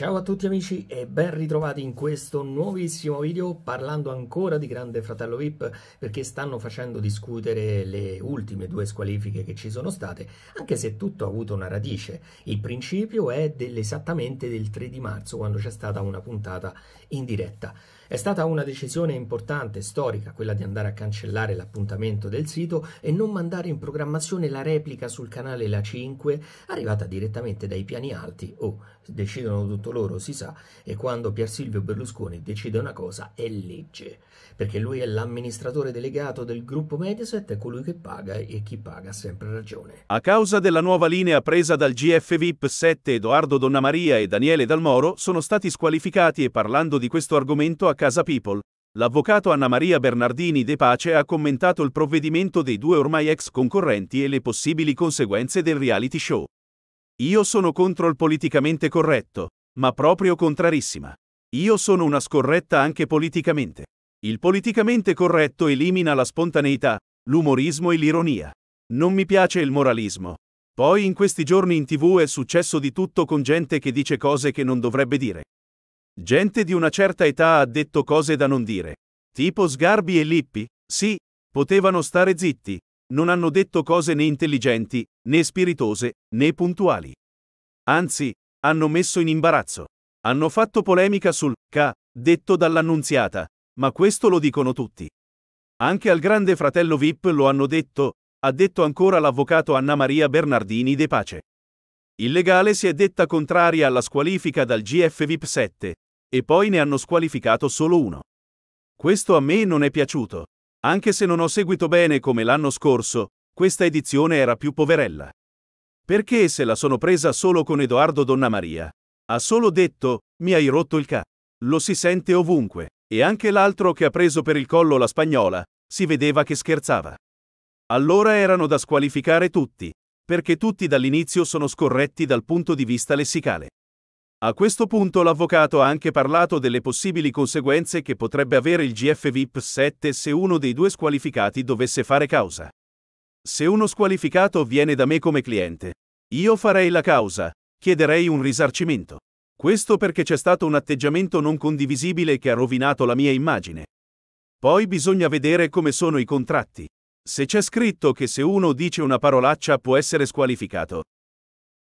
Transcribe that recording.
Ciao a tutti amici e ben ritrovati in questo nuovissimo video parlando ancora di Grande Fratello VIP perché stanno facendo discutere le ultime due squalifiche che ci sono state anche se tutto ha avuto una radice. Il principio è dell'esattamente del 3 di marzo quando c'è stata una puntata in diretta. È stata una decisione importante, storica, quella di andare a cancellare l'appuntamento del sito e non mandare in programmazione la replica sul canale La 5 arrivata direttamente dai piani alti o oh, decidono tutto soltanto loro si sa e quando Pier Silvio Berlusconi decide una cosa è legge, perché lui è l'amministratore delegato del gruppo Mediaset, è colui che paga e chi paga ha sempre ragione. A causa della nuova linea presa dal GF VIP 7 Edoardo Donnamaria e Daniele Dalmoro sono stati squalificati e parlando di questo argomento a Casa People. L'avvocato Anna Maria Bernardini De Pace ha commentato il provvedimento dei due ormai ex concorrenti e le possibili conseguenze del reality show. Io sono contro il politicamente corretto ma proprio contrarissima. Io sono una scorretta anche politicamente. Il politicamente corretto elimina la spontaneità, l'umorismo e l'ironia. Non mi piace il moralismo. Poi in questi giorni in tv è successo di tutto con gente che dice cose che non dovrebbe dire. Gente di una certa età ha detto cose da non dire. Tipo Sgarbi e Lippi, sì, potevano stare zitti, non hanno detto cose né intelligenti, né spiritose, né puntuali. Anzi, hanno messo in imbarazzo. Hanno fatto polemica sul ca detto dall'annunziata, ma questo lo dicono tutti. Anche al grande fratello VIP lo hanno detto, ha detto ancora l'avvocato Anna Maria Bernardini De Pace. Il legale si è detta contraria alla squalifica dal GF VIP 7, e poi ne hanno squalificato solo uno. Questo a me non è piaciuto. Anche se non ho seguito bene come l'anno scorso, questa edizione era più poverella. Perché se la sono presa solo con Edoardo Donnamaria? Ha solo detto, mi hai rotto il ca. Lo si sente ovunque, e anche l'altro che ha preso per il collo la spagnola, si vedeva che scherzava. Allora erano da squalificare tutti, perché tutti dall'inizio sono scorretti dal punto di vista lessicale. A questo punto l'avvocato ha anche parlato delle possibili conseguenze che potrebbe avere il GFVIP 7 se uno dei due squalificati dovesse fare causa. Se uno squalificato viene da me come cliente, io farei la causa, chiederei un risarcimento. Questo perché c'è stato un atteggiamento non condivisibile che ha rovinato la mia immagine. Poi bisogna vedere come sono i contratti. Se c'è scritto che se uno dice una parolaccia può essere squalificato,